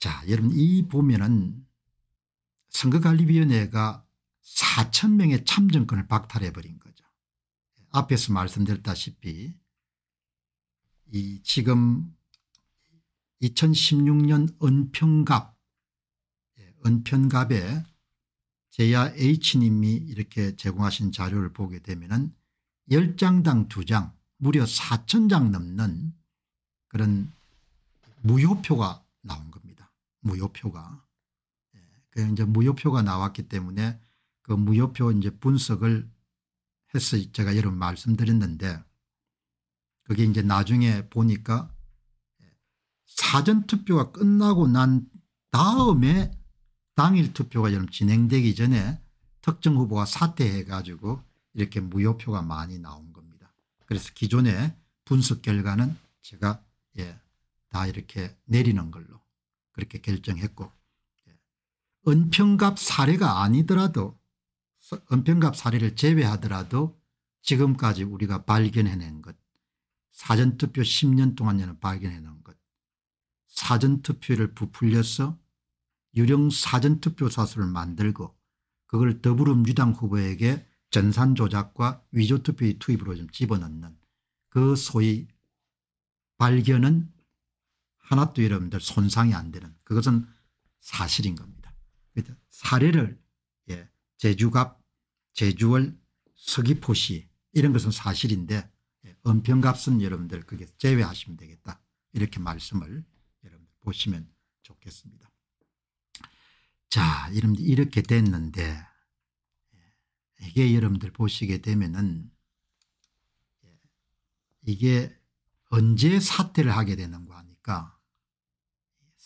자 여러분 이 보면은 선거관리위원회가 4천 명의 참정권을 박탈해버린 거죠. 앞에서 말씀드렸다시피 이 지금 2016년 은평갑 예, 은평갑에 제야 H님이 이렇게 제공하신 자료를 보게 되면 은 10장당 2장 무려 4천 장 넘는 그런 무효표가 나온 겁니다. 무효표가 그 이제 무효표가 나왔기 때문에 그 무효표 이제 분석을 해서 제가 여러분 말씀드렸는데 그게 이제 나중에 보니까 예, 사전투표가 끝나고 난 다음에 당일 투표가 여러분 진행되기 전에 특정 후보가 사퇴해 가지고 이렇게 무효표가 많이 나온 겁니다. 그래서 기존의 분석 결과는 제가 예, 다 이렇게 내리는 걸로 그렇게 결정했고 예. 은평갑 사례가 아니더라도 은평갑 사례를 제외하더라도 지금까지 우리가 발견해낸 것 사전투표 10년 동안에는 발견해낸 것 사전투표를 부풀려서 유령 사전투표 사수를 만들고 그걸 더불어민주당 후보에게 전산조작과 위조투표의 투입으로 좀 집어넣는 그 소위 발견은 하나도 여러분들 손상이 안 되는 그것은 사실인 겁니다. 그렇죠? 사례를 예, 제주갑 제주월 서귀포시 이런 것은 사실인데 예, 은평값은 여러분들 그게 제외하시면 되겠다 이렇게 말씀을 여러분들 보시면 좋겠습니다. 자 여러분들 이렇게 됐는데 예, 이게 여러분들 보시게 되면은 예, 이게 언제 사퇴를 하게 되는가 하니까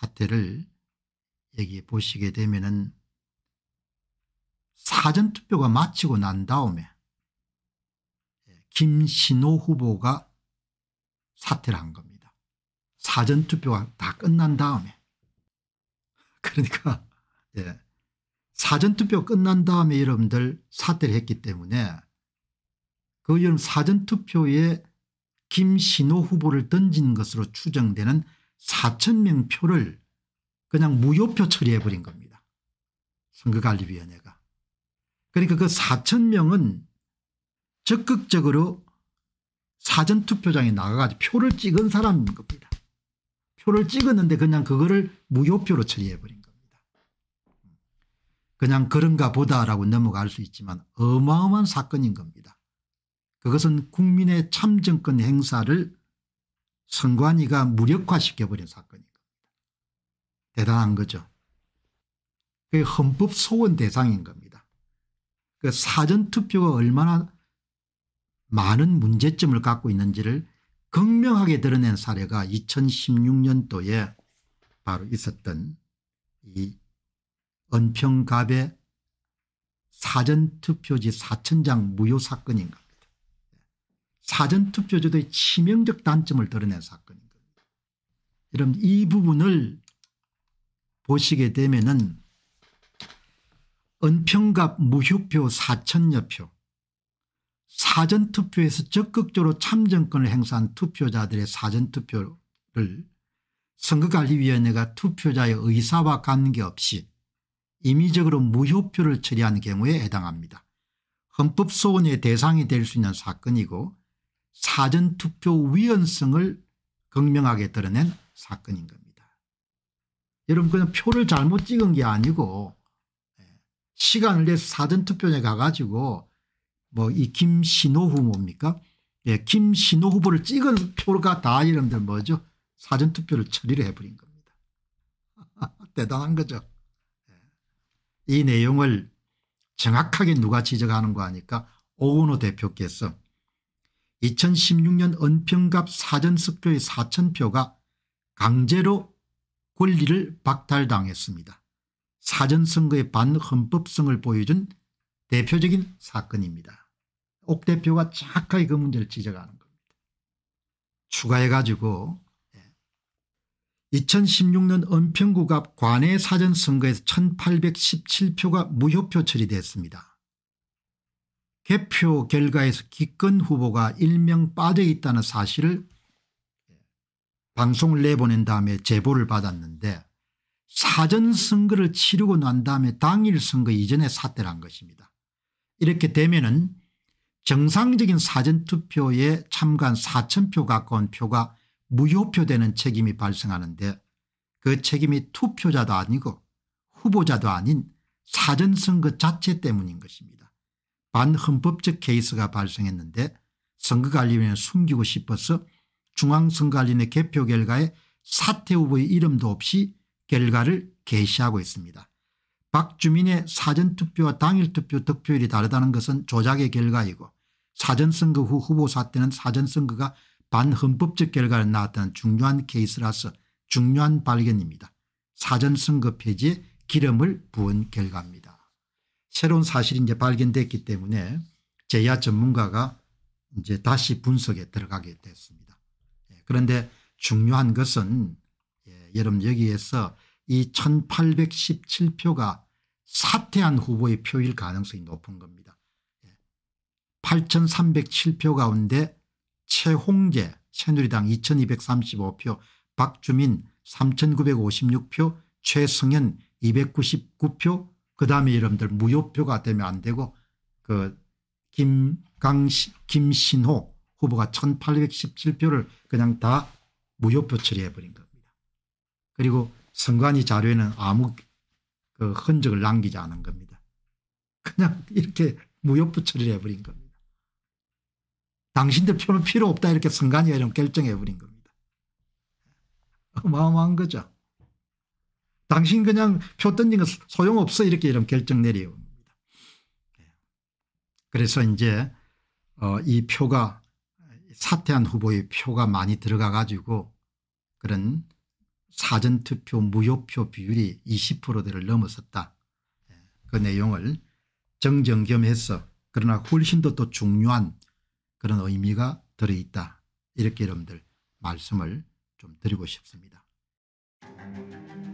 사태를 여기 보시게 되면은 사전투표가 마치고 난 다음에 김신호 후보가 사퇴를 한 겁니다. 사전투표가 다 끝난 다음에 그러니까 예. 사전투표 끝난 다음에 여러분들 사퇴를 했기 때문에 그 여름 사전투표에 김신호 후보를 던진 것으로 추정되는 4천 명 표를 그냥 무효표 처리해버린 겁니다. 선거관리위원회가. 그러니까 그 4천 명은 적극적으로 사전투표장에 나가가지고 표를 찍은 사람인 겁니다. 표를 찍었는데 그냥 그거를 무효표로 처리해버린 겁니다. 그냥 그런가 보다라고 넘어갈 수 있지만 어마어마한 사건인 겁니다. 그것은 국민의 참정권 행사를 선관위가 무력화시켜버린 사건인 겁니다. 대단한 거죠. 그 헌법 소원 대상인 겁니다. 그 사전투표가 얼마나 많은 문제점을 갖고 있는지를 극명하게 드러낸 사례가 2016년도에 바로 있었던 이 은평갑의 사전투표지 4천장 무효 사건인가 사전투표제도의 치명적 단점을 드러낸 사건인 겁니다. 여러분 이 부분을 보시게 되면은 은평갑 무효표 4천여 표 사전투표에서 적극적으로 참정권을 행사한 투표자들의 사전투표를 선거관리위원회가 투표자의 의사와 관계없이 임의적으로 무효표를 처리한 경우에 해당합니다. 헌법소원의 대상이 될 수 있는 사건이고 사전투표 위헌성을 극명하게 드러낸 사건인 겁니다. 여러분 그냥 표를 잘못 찍은 게 아니고 예, 시간을 내서 사전투표에 가가지고 뭐 이 김신호 후 뭡니까? 예, 김신호 후보를 찍은 표가 다 이름들 뭐죠? 사전투표를 처리를 해버린 겁니다. 대단한 거죠. 예. 이 내용을 정확하게 누가 지적하는 거 하니까 오은호 대표께서 2016년 은평갑 사전석표의 4천표가 강제로 권리를 박탈당했습니다. 사전선거의 반헌법성을 보여준 대표적인 사건입니다. 옥 대표가 착확하게그 문제를 지적하는 겁니다. 추가해가지고 2016년 예. 은평구갑 관외 사전선거에서 1817표가 무효표 처리됐습니다. 개표 결과에서 기권 후보가 일명 빠져 있다는 사실을 방송을 내보낸 다음에 제보를 받았는데 사전 선거를 치르고 난 다음에 당일 선거 이전에 사퇴를 한 것입니다. 이렇게 되면은 정상적인 사전투표에 참가한 4천표 가까운 표가 무효표되는 책임이 발생하는데 그 책임이 투표자도 아니고 후보자도 아닌 사전선거 자체 때문인 것입니다. 반헌법적 케이스가 발생했는데 선거관리위원회 숨기고 싶어서 중앙선거관리위원회 개표 결과에 사퇴 후보의 이름도 없이 결과를 게시하고 있습니다. 박주민의 사전투표와 당일투표 득표율이 다르다는 것은 조작의 결과이고 사전선거 후 후보 사태는 사전선거가 반헌법적 결과를 낳았다는 중요한 케이스라서 중요한 발견입니다. 사전선거 폐지에 기름을 부은 결과입니다. 새로운 사실이 이제 발견됐기 때문에 제야 전문가가 이제 다시 분석에 들어가게 됐습니다. 예, 그런데 중요한 것은 예, 여러분 여기에서 이 1817표가 사퇴한 후보의 표일 가능성이 높은 겁니다. 8307표 예, 가운데 최홍재 새누리당 2235표 박주민 3956표 최승현 299표 그 다음에 여러분들 무효표가 되면 안 되고 그 김강 김신호 후보가 1817표를 그냥 다 무효표 처리해버린 겁니다. 그리고 선관위 자료에는 아무 그 흔적을 남기지 않은 겁니다. 그냥 이렇게 무효표 처리를 해버린 겁니다. 당신들 표는 필요 없다 이렇게 선관위가 결정해버린 겁니다. 어마어마한 거죠. 당신 그냥 표 던진 거 소용없어 이렇게 이런 결정 내려옵니다. 예. 그래서 이제 어, 이 표가 사퇴한 후보의 표가 많이 들어가 가지고 그런 사전투표 무효표 비율이 20%대를 넘어섰다. 예. 그 내용을 정정겸해서 그러나 훨씬 더 또 중요한 그런 의미가 들어있다. 이렇게 여러분들 말씀을 좀 드리고 싶습니다.